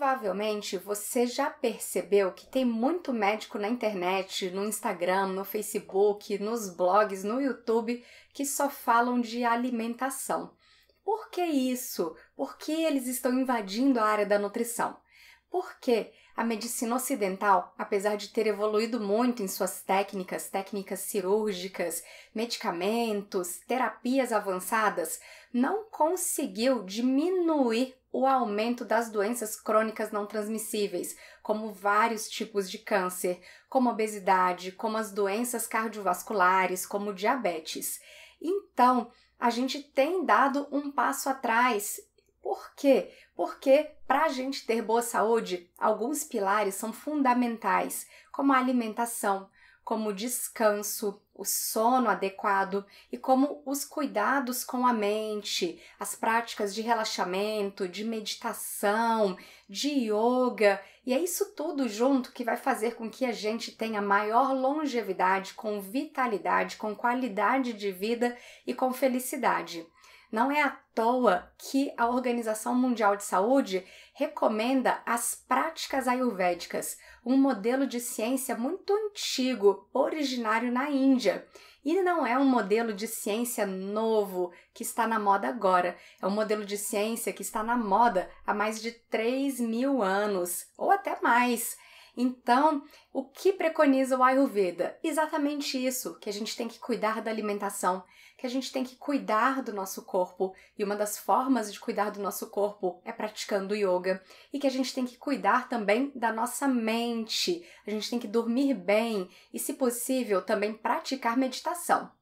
Provavelmente você já percebeu que tem muito médico na internet, no Instagram, no Facebook, nos blogs, no YouTube que só falam de alimentação. Por que isso? Por que eles estão invadindo a área da nutrição? Porque a medicina ocidental, apesar de ter evoluído muito em suas técnicas, técnicas cirúrgicas, medicamentos, terapias avançadas, não conseguiu diminuir o aumento das doenças crônicas não transmissíveis, como vários tipos de câncer, como obesidade, como as doenças cardiovasculares, como diabetes. Então, a gente tem dado um passo atrás por quê? Porque para a gente ter boa saúde, alguns pilares são fundamentais, como a alimentação, como o descanso, o sono adequado e como os cuidados com a mente, as práticas de relaxamento, de meditação, de yoga, e é isso tudo junto que vai fazer com que a gente tenha maior longevidade, com vitalidade, com qualidade de vida e com felicidade. Não é à toa que a Organização Mundial de Saúde recomenda as práticas ayurvédicas, um modelo de ciência muito antigo, originário na Índia. E não é um modelo de ciência novo que está na moda agora. É um modelo de ciência que está na moda há mais de 3 mil anos, ou até mais. Então, o que preconiza o Ayurveda? Exatamente isso, que a gente tem que cuidar da alimentação, que a gente tem que cuidar do nosso corpo, e uma das formas de cuidar do nosso corpo é praticando yoga, e que a gente tem que cuidar também da nossa mente. A gente tem que dormir bem e, se possível, também praticar meditação.